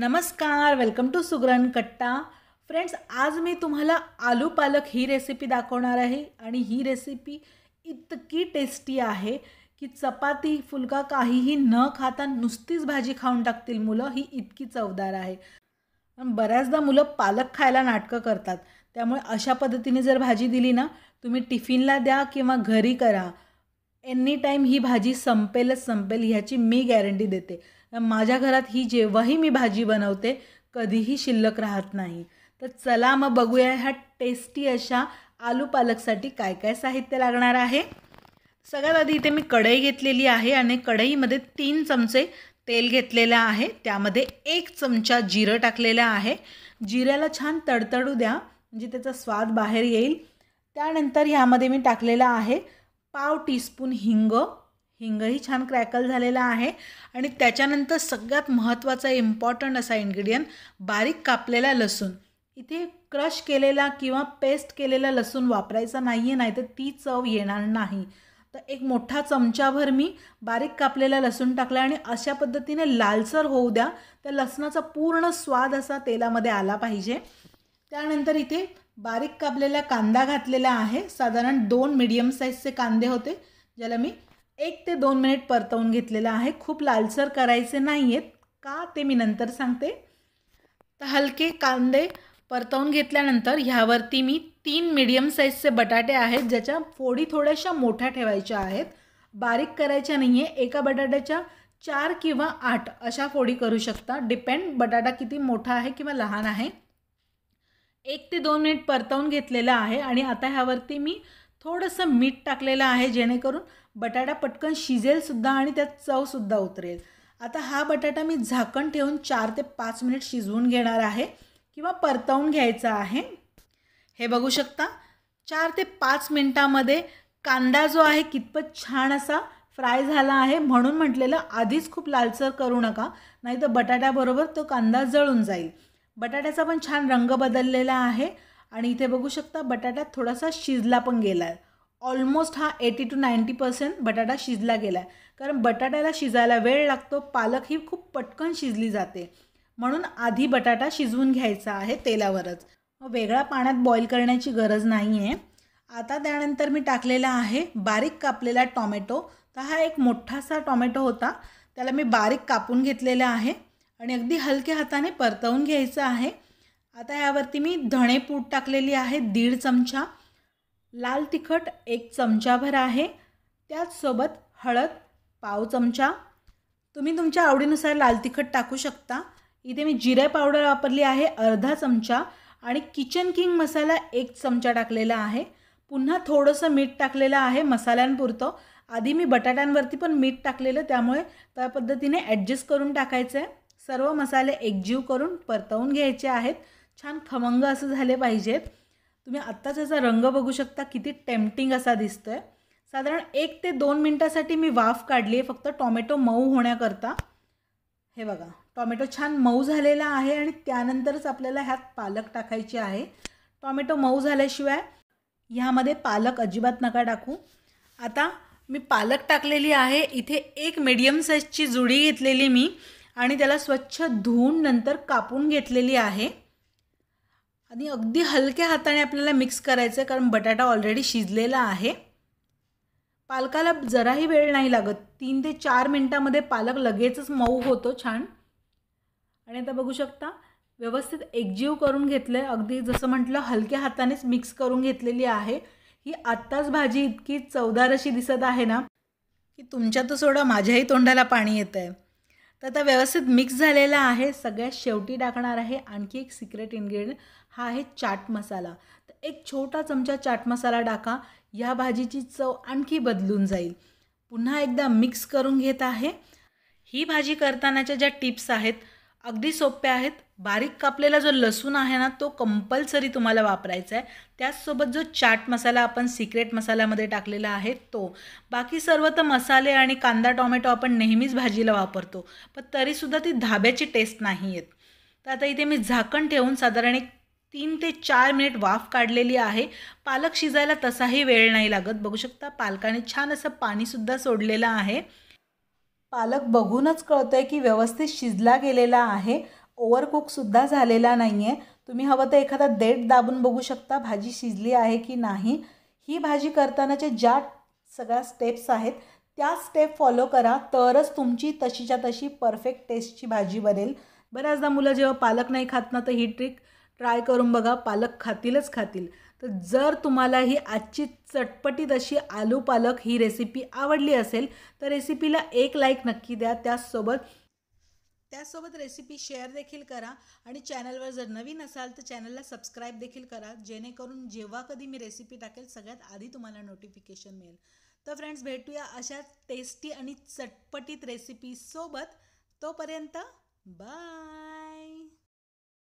नमस्कार welcome to सुग्रण कट्टा friends आज मी तुम्हाला आलू पालक ही रेसिपी दाखवणार आहे आणि ही रेसिपी इतकी टेस्टी आहे की चपाती फुलका काहीही न खाता नुसतीच भाजी खाऊन टाकतील मुलं ही इतकी चवदार आहे बऱ्याचदा मुलं पालक खायला नाटकं करतात त्यामुळे अशा पद्धतीने जर भाजी दिली ना तुम्ही टिफिनला द्या किंवा घरी करा एनी टाईम ही भाजी संपेलच संपेल ह्याची मी गॅरंटी देते माझ्या घरात ही जेव्हाही मी भाजी बनवते कधीही शिल्लक राहत नाही तर चला मग बघूया ह्या टेस्टी अशा आलू पालकसाठी काय काय साहित्य लागणार आहे सगळ्यात आधी इथे मी कढई घेतलेली आहे आणि कढईमध्ये तीन चमचे तेल घेतलेलं आहे त्यामध्ये एक चमचा जिरं टाकलेलं आहे जिऱ्याला छान तडतडू द्या म्हणजे त्याचा स्वाद बाहेर येईल त्यानंतर ह्यामध्ये मी टाकलेला आहे पाव टीस्पून हिंग हिंगही छान क्रॅकल झालेला आहे आणि त्याच्यानंतर सगळ्यात महत्त्वाचा इम्पॉर्टंट असा इन्ग्रेडियंट बारीक कापलेला लसूण इथे क्रश केलेला किंवा पेस्ट केलेला लसूण वापरायचा नाही आहे नाही तर ती चव येणार नाही तर एक मोठा चमचाभर मी बारीक कापलेला लसूण टाकला आणि अशा पद्धतीने लालसर होऊ द्या त्या लसणाचा पूर्ण स्वाद असा तेलामध्ये आला पाहिजे त्यानंतर इथे बारीक कापलेला कांदा घातलेला आहे साधारण दोन मिडियम साईजचे कांदे होते ज्याला मी एक ते दोन मिनिट परतवून घेतलेलं आहे खूप लालसर करायचे नाही आहेत का ते मी नंतर सांगते तर हलके कांदे परतवून घेतल्यानंतर ह्यावरती मी तीन मिडियम साईजचे बटाटे आहेत ज्याच्या फोडी थोड्याशा मोठ्या ठेवायच्या आहेत बारीक करायच्या नाही आहे एका बटाट्याच्या चार किंवा आठ अशा फोडी करू शकता डिपेंड बटाटा किती मोठा आहे किंवा लहान आहे एक ते दोन मिनिट परतवून घेतलेला आहे आणि आता ह्यावरती मी थोडंसं मीठ टाकलेलं आहे जेणेकरून बटाटा पटकन शिजेलसुद्धा आणि त्यात चवसुद्धा उतरेल आता हा बटाटा मी झाकण ठेवून चार ते पाच मिनिट शिजवून घेणार आहे किंवा परतवून घ्यायचा आहे हे बघू शकता चार ते पाच मिनटामध्ये कांदा जो आहे कितपत छान असा फ्राय झाला आहे म्हणून म्हटलेलं आधीच खूप लालसर करू नका नाही तर बटाट्याबरोबर तो कांदा जळून जाईल बटाट्याचा पण छान रंग बदललेला आहे आणि इथे बघू शकता बटाटा थोडासा शिजला पण गेला आहे ऑलमोस्ट हा एटी टू नाईंटी पर्सेंट बटाटा शिजला गेला आहे कारण बटाट्याला शिजायला वेळ लागतो पालक ही खूप पटकन शिजली जाते म्हणून आधी बटाटा शिजवून घ्यायचा आहे तेलावरच वेगळा पाण्यात बॉईल करण्याची गरज नाही आहे आता त्यानंतर मी टाकलेला आहे बारीक कापलेला टॉमॅटो तर हा एक मोठासा टॉमॅटो होता त्याला मी बारीक कापून घेतलेला आहे आणि अगदी हलक्या हाताने परतवून घ्यायचं आहे आता यावरती मी धणे पूड टाकलेली आहे दीड चमचा लाल तिखट एक चमचाभर आहे त्याचसोबत हळद पाव चमचा तुम्ही तुमच्या आवडीनुसार लाल तिखट टाकू शकता इथे मी जिरे पावडर वापरली आहे अर्धा चमचा आणि किचन किंग मसाला एक चमचा टाकलेला आहे पुन्हा थोडंसं मीठ टाकलेलं आहे मसाल्यांपुरतं आधी मी बटाट्यांवरती पण मीठ टाकलेलं त्यामुळे त्या पद्धतीने ॲडजस्ट करून टाकायचं आहे सर्व मसाले एकजीव करून परतवून घ्यायचे आहेत छान खमंग असं झाले पाहिजेत तुम्ही आत्ताच याचा रंग बघू शकता किती टेम्पटिंग असा दिसतो आहे साधारण एक ते दोन मिनटासाठी मी वाफ काढली आहे फक्त टॉमॅटो मऊ होण्याकरता हे बघा टॉमॅटो छान मऊ झालेला आहे आणि त्यानंतरच आपल्याला ह्यात पालक टाकायची आहे टॉमॅटो मऊ झाल्याशिवाय ह्यामध्ये पालक अजिबात नका टाकू आता मी पालक टाकलेली आहे इथे एक मीडियम साईजची जुडी घेतलेली मी आणि त्याला स्वच्छ धुवून नंतर कापून घेतलेली आहे आणि अगदी हलक्या हाताने आपल्याला मिक्स करायचं आहे कारण बटाटा ऑलरेडी शिजलेला आहे पालकाला जराही वेळ नाही लागत तीन ते चार मिनटामध्ये पालक लगेचच मऊ होतो छान आणि आता बघू शकता व्यवस्थित एकजीव करून घेतलं आहे अगदी जसं म्हटलं हलक्या हातानेच मिक्स करून घेतलेली आहे ही आत्ताच भाजी इतकी चवदार अशी दिसत आहे ना की तुमच्या तर सोडा माझ्याही तोंडाला पाणी येतं आहे तर आता व्यवस्थित मिक्स झालेला आहे सगळ्यात शेवटी टाकणार आहे आणखी एक सिक्रेट इन्ग्रेडियंट हा आहे चाट मसाला तर एक छोटा चमचा चाट मसाला टाका या भाजीची चव आणखी बदलून जाईल पुन्हा एकदा मिक्स करून घेत आहे ही भाजी करतानाच्या ज्या टिप्स आहेत अगदी सोप्या आहेत बारीक कापलेला जो लसूण आहे ना तो कंपल्सरी तुम्हाला वापरायचा आहे त्याचसोबत जो चाट मसाला आपण सिक्रेट मसाल्यामध्ये टाकलेला आहे तो बाकी सर्व तर मसाले आणि कांदा टॉमॅटो आपण नेहमीच भाजीला वापरतो पण तरीसुद्धा ती धाब्याची टेस्ट नाही येत तर आता इथे मी झाकण ठेवून साधारण एक तीन ते चार मिनिट वाफ काढलेली आहे पालक शिजायला तसाही वेळ नाही लागत बघू शकता पालकाने छान असं पाणीसुद्धा सोडलेलं आहे पालक बघूनच कळतं आहे की व्यवस्थित शिजला गेलेला आहे ओव्हरकुकसुद्धा झालेला नाही आहे तुम्ही हवं तर एखादा देठ दाबून बघू शकता भाजी शिजली आहे की नाही ही भाजी करतानाच्या ज्या सगळ्या स्टेप्स आहेत त्या स्टेप फॉलो करा तरच तुमची तशीच्या तशी परफेक्ट टेस्टची भाजी बनेल बऱ्याचदा मुलं जेव्हा पालक नाही खात ना तर ही ट्रिक ट्राय करून बघा पालक खातीलच खातील तर जर तुम्हाला ही आजची चटपटीत अशी आलू पालक ही रेसिपी आवडली असेल तर रेसिपीला एक लाईक नक्की द्या त्याचसोबत त्यासोबत रेसिपी शेअर देखील करा आणि चॅनलवर जर नवीन असाल तर चॅनलला सबस्क्राईब देखील करा जेणेकरून जेव्हा कधी मी रेसिपी टाकेल सगळ्यात आधी तुम्हाला नोटिफिकेशन मिळेल तर फ्रेंड्स भेटूया अशा टेस्टी आणि चटपटीत रेसिपीसोबत तोपर्यंत बाय